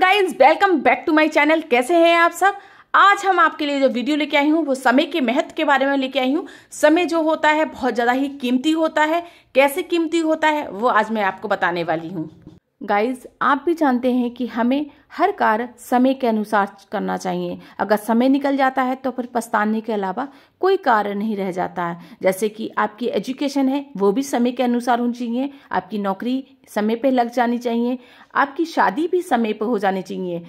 guys welcome back to my channel कैसे हैं आप सब आज हम आपके लिए जो वीडियो लेके आई हूँ वो समय के महत्व के बारे में लेके आई हूँ समय जो होता है बहुत ज़्यादा ही कीमती होता है कैसे कीमती होता है वो आज मैं आपको बताने वाली हूँ गाइज आप भी जानते हैं कि हमें हर कार्य समय के अनुसार करना चाहिए अगर समय निकल जाता है तो फिर पछताने के अलावा कोई कार्य नहीं रह जाता है जैसे कि आपकी एजुकेशन है वो भी समय के अनुसार होनी चाहिए आपकी नौकरी समय पे लग जानी चाहिए आपकी शादी भी समय पे हो जानी चाहिए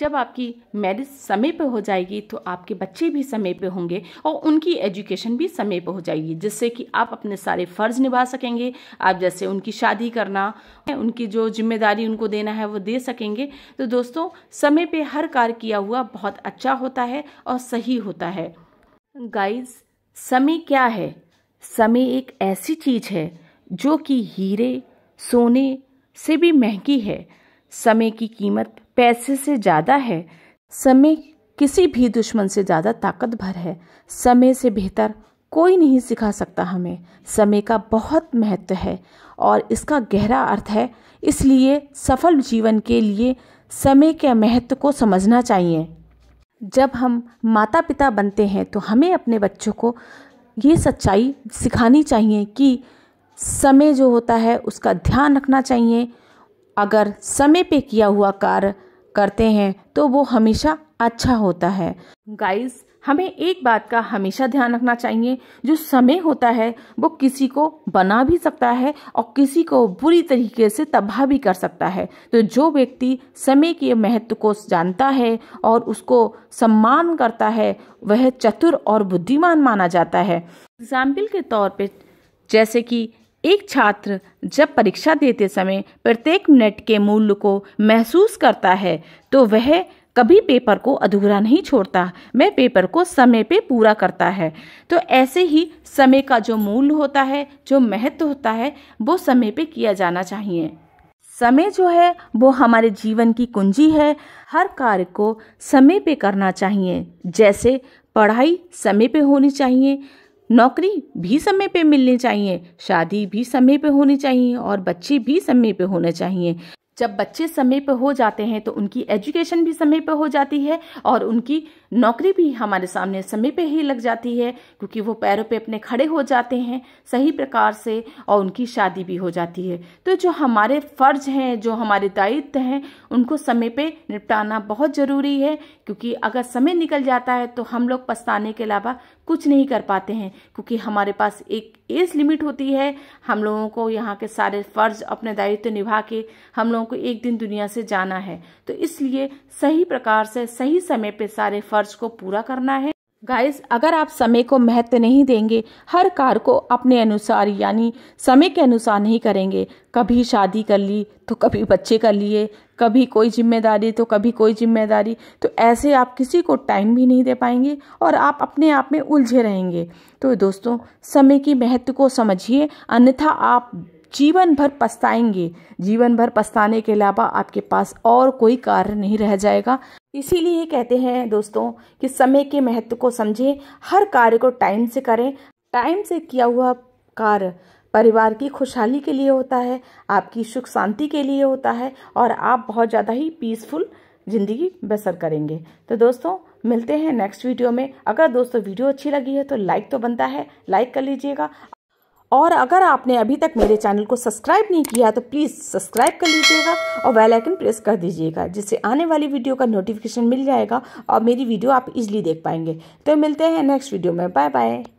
जब आपकी मैरिज समय पर हो जाएगी तो आपके बच्चे भी समय पर होंगे और उनकी एजुकेशन भी समय पर हो जाएगी जिससे कि आप अपने सारे फ़र्ज़ निभा सकेंगे आप जैसे उनकी शादी करना उनकी जो जिम्मेदारी उनको देना है वो दे सकेंगे तो दोस्तों समय पर हर कार्य किया हुआ बहुत अच्छा होता है और सही होता है गाइज समय क्या है समय एक ऐसी चीज़ है जो कि हीरे सोने से भी महंगी है समय की कीमत पैसे से ज़्यादा है समय किसी भी दुश्मन से ज़्यादा ताकत भर है समय से बेहतर कोई नहीं सिखा सकता हमें समय का बहुत महत्व है और इसका गहरा अर्थ है इसलिए सफल जीवन के लिए समय के महत्व को समझना चाहिए जब हम माता पिता बनते हैं तो हमें अपने बच्चों को ये सच्चाई सिखानी चाहिए कि समय जो होता है उसका ध्यान रखना चाहिए अगर समय पे किया हुआ कार्य करते हैं तो वो हमेशा अच्छा होता है गाइस हमें एक बात का हमेशा ध्यान रखना चाहिए जो समय होता है वो किसी को बना भी सकता है और किसी को बुरी तरीके से तबाह भी कर सकता है तो जो व्यक्ति समय के महत्व को जानता है और उसको सम्मान करता है वह चतुर और बुद्धिमान माना जाता है एग्जाम्पल के तौर पे जैसे कि एक छात्र जब परीक्षा देते समय प्रत्येक मिनट के मूल्य को महसूस करता है तो वह कभी पेपर को अधूरा नहीं छोड़ता वह पेपर को समय पे पूरा करता है तो ऐसे ही समय का जो मूल्य होता है जो महत्व होता है वो समय पे किया जाना चाहिए समय जो है वो हमारे जीवन की कुंजी है हर कार्य को समय पे करना चाहिए जैसे पढ़ाई समय पे होनी चाहिए नौकरी भी समय पे मिलनी चाहिए शादी भी समय पे होनी चाहिए और बच्चे भी समय पे होने चाहिए जब बच्चे समय पर हो जाते हैं तो उनकी एजुकेशन भी समय पर हो जाती है और उनकी नौकरी भी हमारे सामने समय पर ही लग जाती है क्योंकि वो पैरों पे अपने खड़े हो जाते हैं सही प्रकार से और उनकी शादी भी हो जाती है तो जो हमारे फ़र्ज हैं जो हमारे दायित्व हैं उनको समय पे निपटाना बहुत ज़रूरी है क्योंकि अगर समय निकल जाता है तो हम लोग पछताने के अलावा कुछ नहीं कर पाते हैं क्योंकि हमारे पास एक एज लिमिट होती है हम लोगों को यहाँ के सारे फर्ज अपने दायित्व निभा के हम लोगों को एक दिन दुनिया से जाना है तो इसलिए सही प्रकार से सही समय पे सारे फर्ज को पूरा करना है गाइस अगर आप समय को महत्व नहीं देंगे हर कार्य को अपने अनुसार यानी समय के अनुसार नहीं करेंगे कभी शादी कर ली तो कभी बच्चे कर लिए कभी कोई जिम्मेदारी तो कभी कोई जिम्मेदारी तो ऐसे आप किसी को टाइम भी नहीं दे पाएंगे और आप अपने आप में उलझे रहेंगे तो दोस्तों समय की महत्व को समझिए अन्यथा आप जीवन भर पछताएंगे जीवन भर पछताने के अलावा आपके पास और कोई कार्य नहीं रह जाएगा इसीलिए कहते हैं दोस्तों कि समय के महत्व को समझें हर कार्य को टाइम से करें टाइम से किया हुआ कार्य परिवार की खुशहाली के लिए होता है आपकी सुख शांति के लिए होता है और आप बहुत ज़्यादा ही पीसफुल ज़िंदगी बसर करेंगे तो दोस्तों मिलते हैं नेक्स्ट वीडियो में अगर दोस्तों वीडियो अच्छी लगी है तो लाइक तो बनता है लाइक कर लीजिएगा और अगर आपने अभी तक मेरे चैनल को सब्सक्राइब नहीं किया तो प्लीज़ सब्सक्राइब कर लीजिएगा और बेल आइकन प्रेस कर दीजिएगा जिससे आने वाली वीडियो का नोटिफिकेशन मिल जाएगा और मेरी वीडियो आप इजली देख पाएंगे तो मिलते हैं नेक्स्ट वीडियो में बाय बाय